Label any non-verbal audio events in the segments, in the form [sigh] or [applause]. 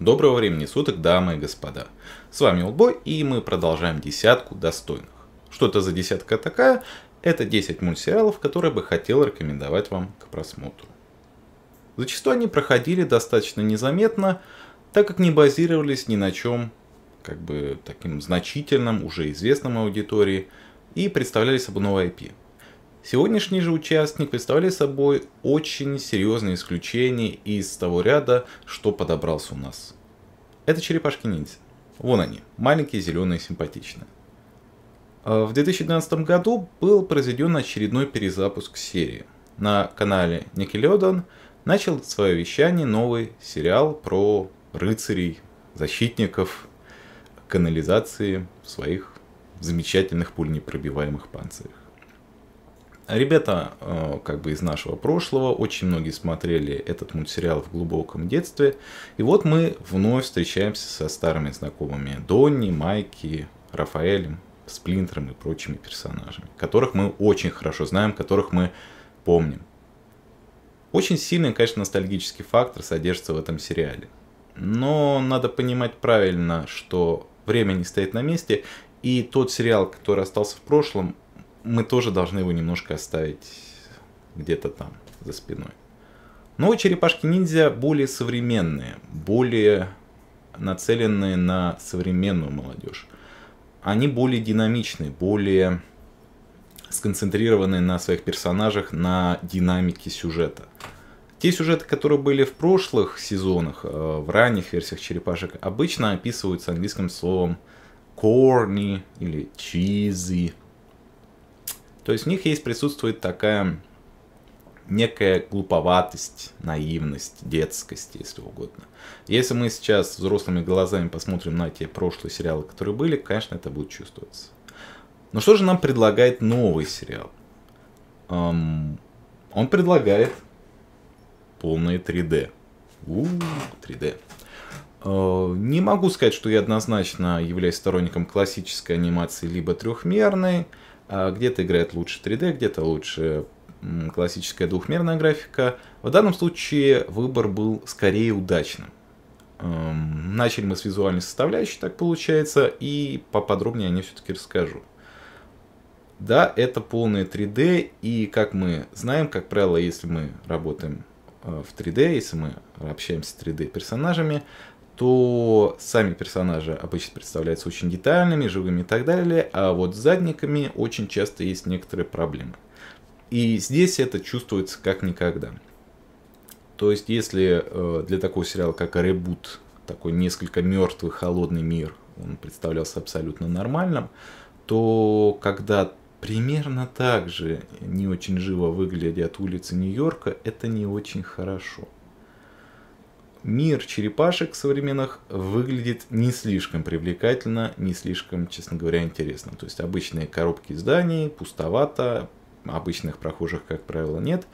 Доброго времени суток, дамы и господа. С вами Олбой, и мы продолжаем десятку достойных. Что это за десятка такая? Это 10 мультсериалов, которые бы хотел рекомендовать вам к просмотру. Зачастую они проходили достаточно незаметно, так как не базировались ни на чем, как бы таким значительном, уже известном аудитории, и представляли собой новое IP. Сегодняшний же участник представляет собой очень серьезное исключение из того ряда, что подобрался у нас. Это черепашки-ниндзя. Вон они, маленькие, зеленые, симпатичные. А, в 2012 году был произведен очередной перезапуск серии. На канале Nickelodeon начал свое вещание новый сериал про рыцарей, защитников канализации в своих замечательных пуленепробиваемых панцирях. Ребята, э, как бы из нашего прошлого, очень многие смотрели этот мультсериал в глубоком детстве. И вот мы вновь встречаемся со старыми знакомыми Донни, Майки, Рафаэлем, Сплинтером и прочими персонажами, которых мы очень хорошо знаем, которых мы помним. Очень сильный, конечно, ностальгический фактор содержится в этом сериале. Но надо понимать правильно, что время не стоит на месте, и тот сериал, который остался в прошлом, мы тоже должны его немножко оставить где-то там, за спиной. Но черепашки-ниндзя более современные, более нацеленные на современную молодежь. Они более динамичны, более сконцентрированы на своих персонажах, на динамике сюжета. Те сюжеты, которые были в прошлых сезонах, э, в ранних версиях черепашек, обычно описываются английским словом corny или cheesy, то есть в них есть присутствует такая некая глуповатость, наивность, детскость, если угодно. Если мы сейчас взрослыми глазами посмотрим на те прошлые сериалы, которые были, конечно, это будет чувствоваться. Но что же нам предлагает новый сериал? Эм, он предлагает полное 3D. У, 3D. А, не могу сказать, что я однозначно являюсь сторонником классической анимации либо трехмерной. А где-то играет лучше 3D, где-то лучше классическая двухмерная графика. В данном случае выбор был скорее удачным. Эм, начали мы с визуальной составляющей, так получается, и поподробнее о ней все-таки расскажу. Да, это полное 3D, и как мы знаем, как правило, если мы работаем э, в 3D, если мы общаемся с 3D персонажами, то сами персонажи обычно представляются очень детальными, живыми и так далее, а вот с задниками очень часто есть некоторые проблемы. И здесь это чувствуется как никогда. То есть, если э, для такого сериала, как «Ребут», такой несколько мертвый, холодный мир, он представлялся абсолютно нормальным, то когда примерно так же не очень живо выглядят улицы Нью-Йорка, это не очень хорошо мир черепашек современных выглядит не слишком привлекательно, не слишком, честно говоря, интересно. То есть обычные коробки зданий, пустовато, обычных прохожих, как правило, нет.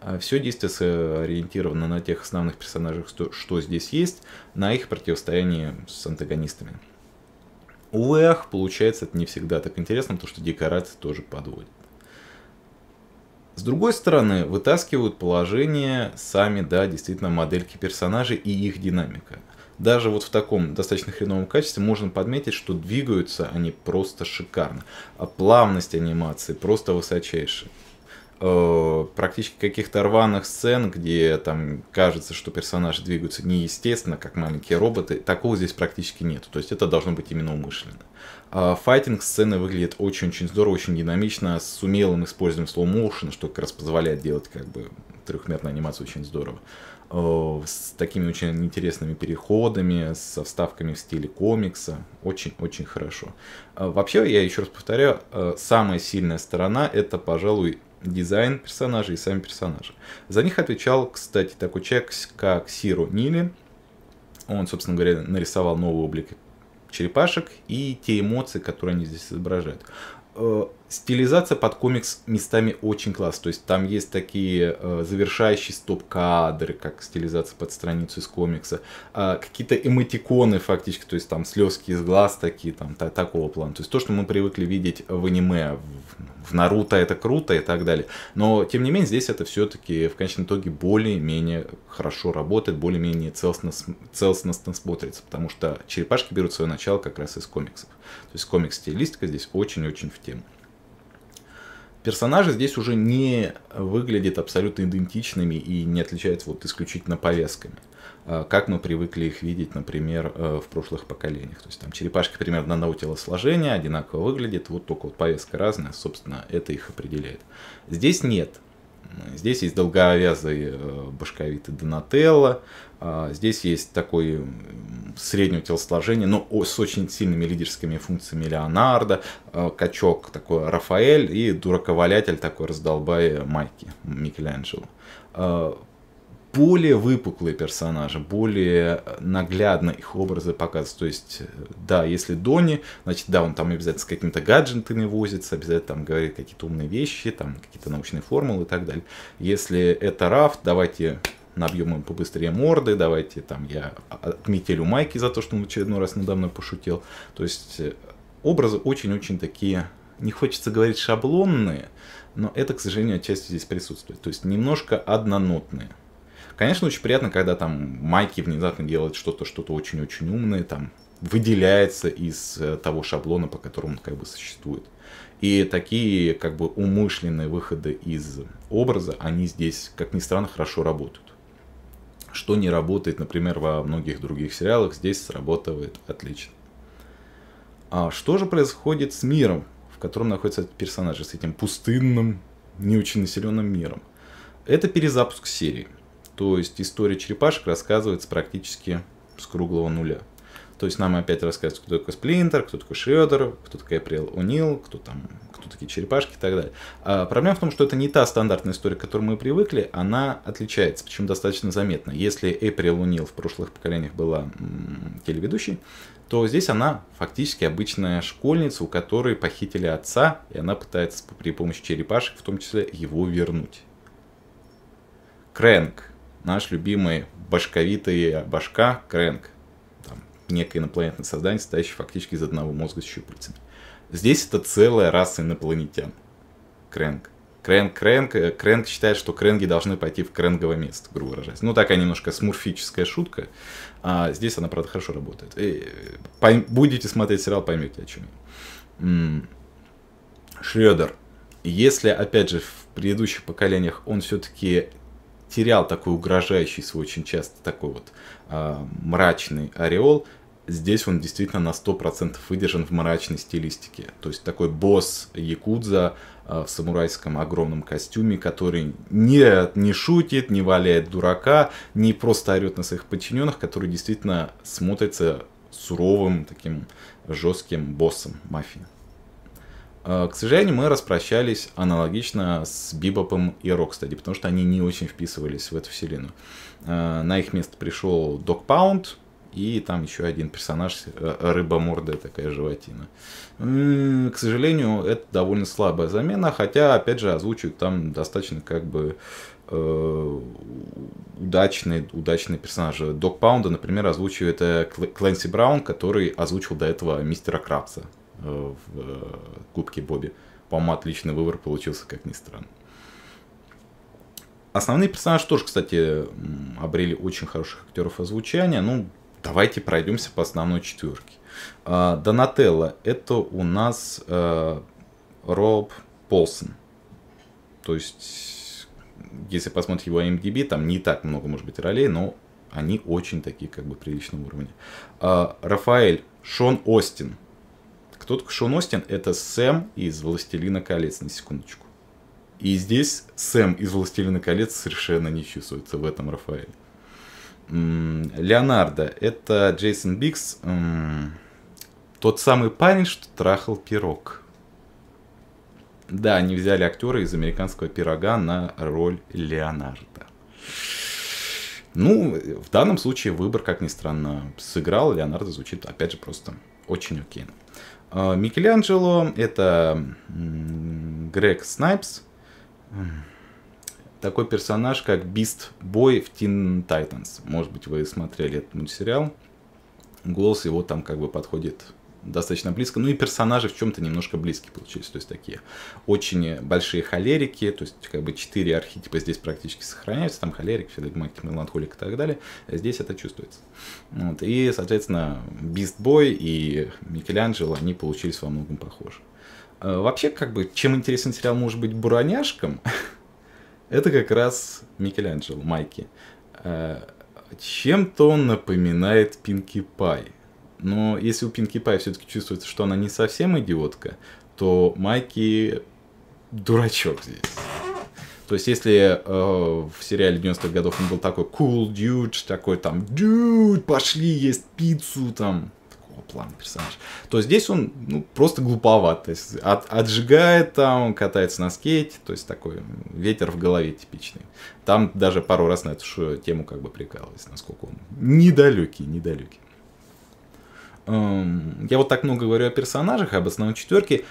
А Все действие ориентировано на тех основных персонажей, что, что здесь есть, на их противостоянии с антагонистами. Увы, ах, получается это не всегда так интересно, потому что декорации тоже подводят. С другой стороны, вытаскивают положение сами, да, действительно, модельки персонажей и их динамика. Даже вот в таком достаточно хреновом качестве можно подметить, что двигаются они просто шикарно. А плавность анимации просто высочайшая э, практически каких-то рваных сцен, где там кажется, что персонажи двигаются неестественно, как маленькие роботы, такого здесь практически нет. То есть это должно быть именно умышленно. А, файтинг сцены выглядит очень-очень здорово, очень динамично, с умелым использованием слоу motion, что как раз позволяет делать как бы трехмерную анимацию очень здорово. Э, с такими очень интересными переходами, со вставками в стиле комикса. Очень-очень хорошо. А, вообще, я еще раз повторяю, э, самая сильная сторона это, пожалуй, дизайн персонажей и сами персонажи. За них отвечал, кстати, такой человек, как Сиру Нили. Он, собственно говоря, нарисовал новый облик черепашек и те эмоции, которые они здесь изображают. Э, стилизация под комикс местами очень класс. То есть там есть такие э, завершающие стоп-кадры, как стилизация под страницу из комикса. Э, какие-то эмотиконы фактически, то есть там слезки из глаз такие, там та такого плана. То есть то, что мы привыкли видеть в аниме, в, в Наруто это круто и так далее. Но тем не менее здесь это все-таки в конечном итоге более-менее хорошо работает, более-менее целостно, целостно смотрится. Потому что черепашки берут свое начало как раз из комиксов. То есть комикс-стилистика здесь очень-очень в тему персонажи здесь уже не выглядят абсолютно идентичными и не отличаются вот исключительно повязками а как мы привыкли их видеть, например, э, в прошлых поколениях. То есть там черепашки примерно одного телосложения, одинаково выглядят, вот только вот повестка разная, собственно, это их определяет. Здесь нет. Здесь есть долговязый э, башковитый Донателло, а здесь есть такой среднего телосложения, но с очень сильными лидерскими функциями Леонардо, э, качок такой Рафаэль и дураковалятель такой раздолбай Майки Микеланджело. Э, более выпуклые персонажи, более наглядно их образы показывают. То есть, да, если Донни, значит, да, он там обязательно с какими-то гаджетами возится, обязательно там говорит какие-то умные вещи, там какие-то научные формулы и так далее. Если это Раф, давайте набьем им побыстрее морды, давайте там я отметелю майки за то, что он очередной раз надо мной пошутил. То есть э, образы очень-очень такие, не хочется говорить шаблонные, но это, к сожалению, отчасти здесь присутствует. То есть немножко однонотные. Конечно, очень приятно, когда там Майки внезапно делает что-то, что-то очень-очень умное, там выделяется из э, того шаблона, по которому он как бы существует. И такие как бы умышленные выходы из образа, они здесь, как ни странно, хорошо работают что не работает, например, во многих других сериалах, здесь срабатывает отлично. А что же происходит с миром, в котором находятся персонажи, с этим пустынным, не очень населенным миром? Это перезапуск серии. То есть история черепашек рассказывается практически с круглого нуля. То есть нам опять рассказывают, кто такой Сплинтер, кто такой Шредер, кто такой Эприл Унил, кто там кто такие черепашки и так далее. А проблема в том, что это не та стандартная история, к которой мы привыкли, она отличается, причем достаточно заметно. Если Эйприл Унил в прошлых поколениях была телеведущей, то здесь она фактически обычная школьница, у которой похитили отца, и она пытается при помощи черепашек, в том числе, его вернуть. Крэнк. Наш любимый башковитый башка Крэнк. Там, некое инопланетное создание, состоящее фактически из одного мозга с щупальцами. Здесь это целая раса инопланетян. Крэнк. Крэнк, Крэнк, э, Крэнк считает, что Крэнги должны пойти в Крэнговое место, грубо выражаясь. Ну, такая немножко смурфическая шутка. А здесь она, правда, хорошо работает. И, э, пойм, будете смотреть сериал, поймете, о чем я. М-м, Шредер. Если, опять же, в предыдущих поколениях он все-таки терял такой угрожающий свой очень часто такой вот э, мрачный ореол, здесь он действительно на 100% выдержан в мрачной стилистике. То есть такой босс Якудза э, в самурайском огромном костюме, который не, не шутит, не валяет дурака, не просто орет на своих подчиненных, который действительно смотрится суровым, таким жестким боссом мафии. Э, к сожалению, мы распрощались аналогично с Бибопом и Рокстеди, потому что они не очень вписывались в эту вселенную. Э, на их место пришел Док Паунд, и там еще один персонаж, э, рыба-мордая такая животина. К сожалению, это довольно слабая замена, хотя, опять же, озвучивают там достаточно как бы э, удачные, удачные персонажи. Док Паунда, например, озвучивает э, Кленси Браун, который озвучил до этого мистера Крабса в Кубке Бобби. По-моему, отличный выбор получился, как ни странно. Основные персонажи тоже, кстати, обрели очень хороших актеров озвучания. Ну, Давайте пройдемся по основной четверке. А, Донателло это у нас э, Роб Полсон. То есть, если посмотреть его IMDb, эм там не так много, может быть, ролей, но они очень такие, как бы, приличного уровня. А, Рафаэль Шон Остин. Кто такой Шон Остин? Это Сэм из «Властелина колец», на секундочку. И здесь Сэм из «Властелина колец» совершенно не чувствуется в этом Рафаэле. Леонардо, это Джейсон Бикс, тот самый парень, что трахал пирог. Да, они взяли актера из американского пирога на роль Леонардо. Ну, в данном случае выбор, как ни странно, сыграл. Леонардо звучит, опять же, просто очень окейно. А, Микеланджело — это Грег Снайпс такой персонаж, как Бист Бой в Teen Titans. Может быть, вы смотрели этот мультсериал. Голос его там как бы подходит достаточно близко. Ну и персонажи в чем-то немножко близкие получились. То есть такие очень большие холерики, то есть как бы четыре архетипа здесь практически сохраняются. Там холерик, флегматик, меланхолик и так далее. А здесь это чувствуется. Вот. И, соответственно, Бист Бой и Микеланджело, они получились во многом похожи. А вообще, как бы, чем интересен сериал может быть «Буроняшкам», [laughs] Это как раз Микеланджело, Майки. Э, чем-то он напоминает Пинки Пай. Но если у Пинки Пай все-таки чувствуется, что она не совсем идиотка, то Майки дурачок здесь. То есть, если э, в сериале 90-х годов он был такой cool dude, такой там, dude, пошли есть пиццу там, плана персонаж, то здесь он ну, просто глуповат, то есть от, отжигает там, катается на скейте, то есть такой ветер в голове типичный. Там даже пару раз на эту тему как бы прикалывались, насколько он недалекий, недалекий. Эм, я вот так много говорю о персонажах, об основной четверке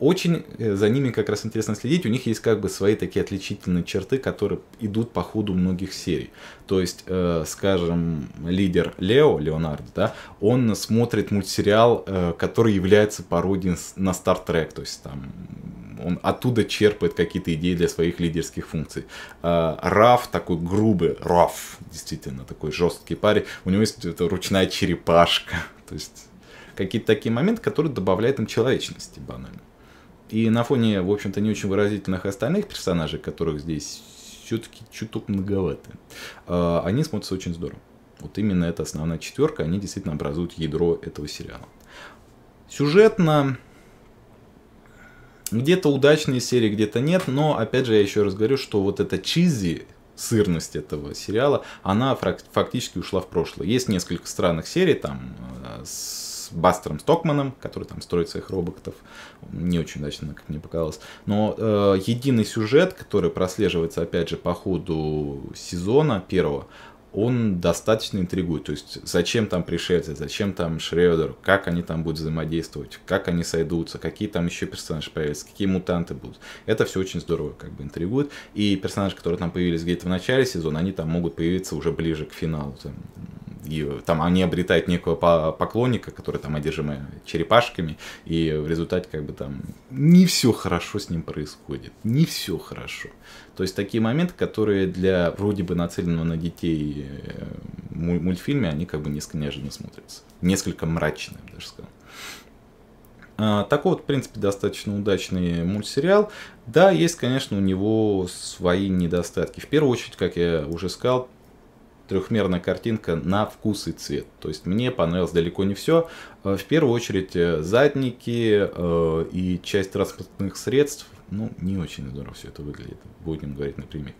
очень э, за ними как раз интересно следить. У них есть как бы свои такие отличительные черты, которые идут по ходу многих серий. То есть, э, скажем, лидер Лео, Леонардо, да, он смотрит мультсериал, э, который является пародией на Star Trek, то есть там он оттуда черпает какие-то идеи для своих лидерских функций. Э, Раф такой грубый, Раф, действительно, такой жесткий парень. У него есть это ручная черепашка, [laughs] то есть какие-то такие моменты, которые добавляют им человечности банально. И на фоне, в общем-то, не очень выразительных остальных персонажей, которых здесь все-таки чуток многовато, а, они смотрятся очень здорово. Вот именно эта основная четверка, они действительно образуют ядро этого сериала. Сюжетно где-то удачные серии, где-то нет, но опять же я еще раз говорю, что вот эта чизи, сырность этого сериала, она фактически ушла в прошлое. Есть несколько странных серий там э, с Бастером Стокманом, который там строит своих роботов. Не очень удачно, как мне показалось. Но э, единый сюжет, который прослеживается, опять же, по ходу сезона первого, он достаточно интригует. То есть, зачем там пришельцы, зачем там Шредер, как они там будут взаимодействовать, как они сойдутся, какие там еще персонажи появятся, какие мутанты будут. Это все очень здорово как бы интригует. И персонажи, которые там появились где-то в начале сезона, они там могут появиться уже ближе к финалу. Там, и там они обретают некого поклонника, который там одержимы черепашками, и в результате как бы там не все хорошо с ним происходит, не все хорошо. То есть такие моменты, которые для вроде бы нацеленного на детей э, мультфильме, они как бы несколько неожиданно смотрятся. Несколько мрачные даже сказал. А, Такой вот, в принципе, достаточно удачный мультсериал. Да, есть, конечно, у него свои недостатки. В первую очередь, как я уже сказал, трехмерная картинка на вкус и цвет. То есть мне понравилось далеко не все. Э, в первую очередь э, задники э, и часть транспортных средств, ну, не очень здорово все это выглядит, будем говорить напрямик.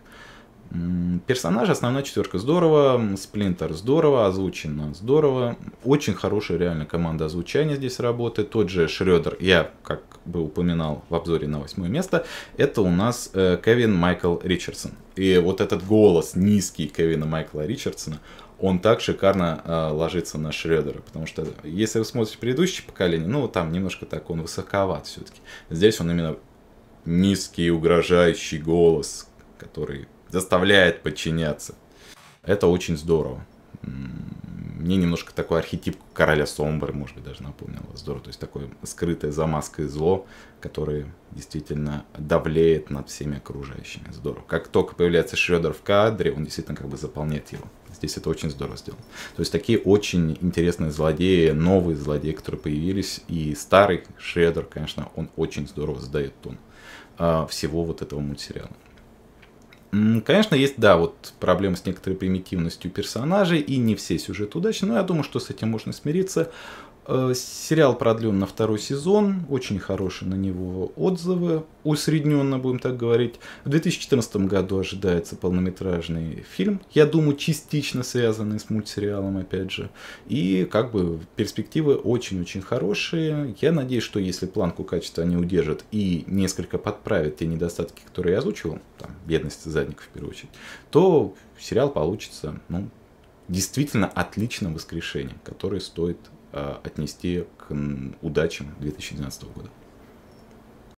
Персонаж, основная четверка здорово, Сплинтер здорово, озвучено здорово. Очень хорошая реально команда озвучания здесь работает. Тот же Шредер, я как бы упоминал в обзоре на восьмое место, это у нас э, Кевин Майкл Ричардсон. И вот этот голос низкий Кевина Майкла Ричардсона, он так шикарно э, ложится на Шредера, потому что э, если вы смотрите предыдущее поколение, ну там немножко так он высоковат все-таки. Здесь он именно низкий угрожающий голос, который заставляет подчиняться. Это очень здорово. Мне немножко такой архетип короля Сомбры, может быть, даже напомнил здорово. То есть такое скрытое за маской зло, которое действительно давлеет над всеми окружающими. Здорово. Как только появляется Шредер в кадре, он действительно как бы заполняет его. Здесь это очень здорово сделано. То есть такие очень интересные злодеи, новые злодеи, которые появились. И старый Шредер, конечно, он очень здорово задает тон а, всего вот этого мультсериала. Конечно, есть, да, вот проблемы с некоторой примитивностью персонажей, и не все сюжеты удачны, но я думаю, что с этим можно смириться. Э, сериал продлен на второй сезон, очень хорошие на него отзывы, усредненно, будем так говорить. В 2014 году ожидается полнометражный фильм, я думаю, частично связанный с мультсериалом, опять же. И как бы перспективы очень-очень хорошие. Я надеюсь, что если планку качества они удержат и несколько подправят те недостатки, которые я озвучивал, там, бедность задников в первую очередь, то сериал получится, ну, действительно отличным воскрешением, которое стоит Э, отнести к удачам 2012 года.